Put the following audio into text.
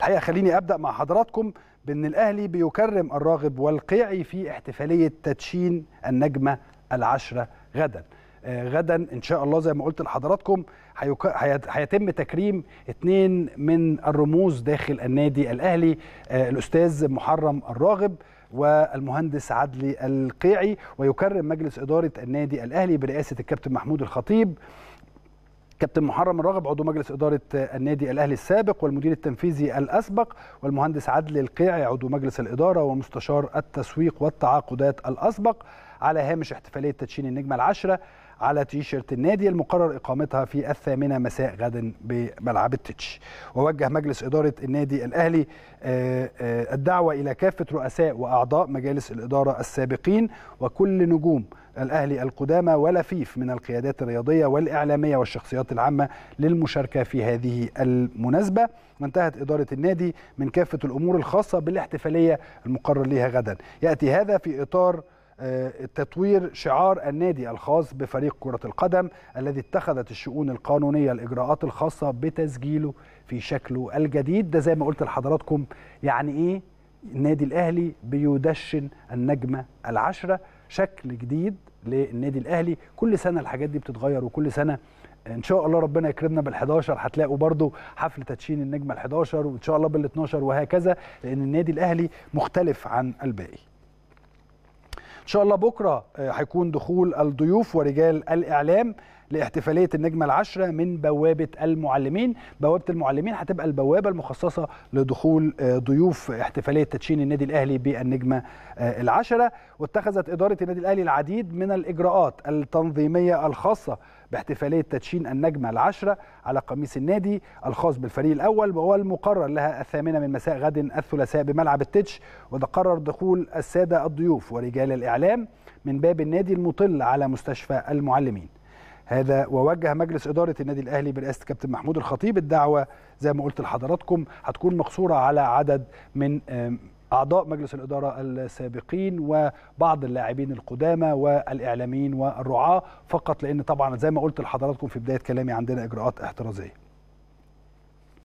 الحقيقه خليني ابدا مع حضراتكم بان الاهلي بيكرم الراغب والقيعي في احتفاليه تدشين النجمه العشره غدا آه، غدا ان شاء الله زي ما قلت لحضراتكم هيتم تكريم اثنين من الرموز داخل النادي الاهلي آه، الاستاذ محرم الراغب والمهندس عدلي القيعي ويكرم مجلس اداره النادي الاهلي برئاسه الكابتن محمود الخطيب كابتن محرم الراغب عضو مجلس إدارة النادي الأهلي السابق والمدير التنفيذي الأسبق والمهندس عدل القيعي عضو مجلس الإدارة ومستشار التسويق والتعاقدات الأسبق على هامش احتفالية تدشين النجمة العشرة على تيشيرت النادي المقرر إقامتها في الثامنة مساء غدا بملعب التتش ووجه مجلس إدارة النادي الأهلي آه، آه، الدعوة إلى كافة رؤساء وأعضاء مجالس الإدارة السابقين وكل نجوم الأهلي القدامى ولفيف من القيادات الرياضية والإعلامية والشخصيات العامة للمشاركة في هذه المناسبة وانتهت إدارة النادي من كافة الأمور الخاصة بالاحتفالية المقرر لها غدا يأتي هذا في إطار آه، تطوير شعار النادي الخاص بفريق كرة القدم الذي اتخذت الشؤون القانونية الإجراءات الخاصة بتسجيله في شكله الجديد ده زي ما قلت لحضراتكم يعني إيه النادي الاهلي بيدشن النجمه العشره شكل جديد للنادي الاهلي كل سنه الحاجات دي بتتغير وكل سنه ان شاء الله ربنا يكرمنا بال11 هتلاقوا برضو حفل تدشين النجمه ال11 وان شاء الله بال12 وهكذا لان النادي الاهلي مختلف عن الباقي ان شاء الله بكره آه، هيكون دخول الضيوف ورجال الاعلام لاحتفاليه النجمه العاشره من بوابه المعلمين بوابه المعلمين هتبقى البوابه المخصصه لدخول آه، ضيوف احتفاليه تدشين النادي الاهلي بالنجمه آه، العاشره واتخذت اداره النادي الاهلي العديد من الاجراءات التنظيميه الخاصه باحتفاليه تدشين النجمه العشره على قميص النادي الخاص بالفريق الاول وهو المقرر لها الثامنه من مساء غد الثلاثاء بملعب التتش وتقرر دخول الساده الضيوف ورجال الاعلام من باب النادي المطل على مستشفى المعلمين هذا ووجه مجلس إدارة النادي الأهلي برئاسة كابتن محمود الخطيب الدعوة زي ما قلت لحضراتكم هتكون مقصورة على عدد من أعضاء مجلس الإدارة السابقين وبعض اللاعبين القدامى والإعلاميين والرعاة فقط لأن طبعا زي ما قلت لحضراتكم في بداية كلامي عندنا إجراءات احترازية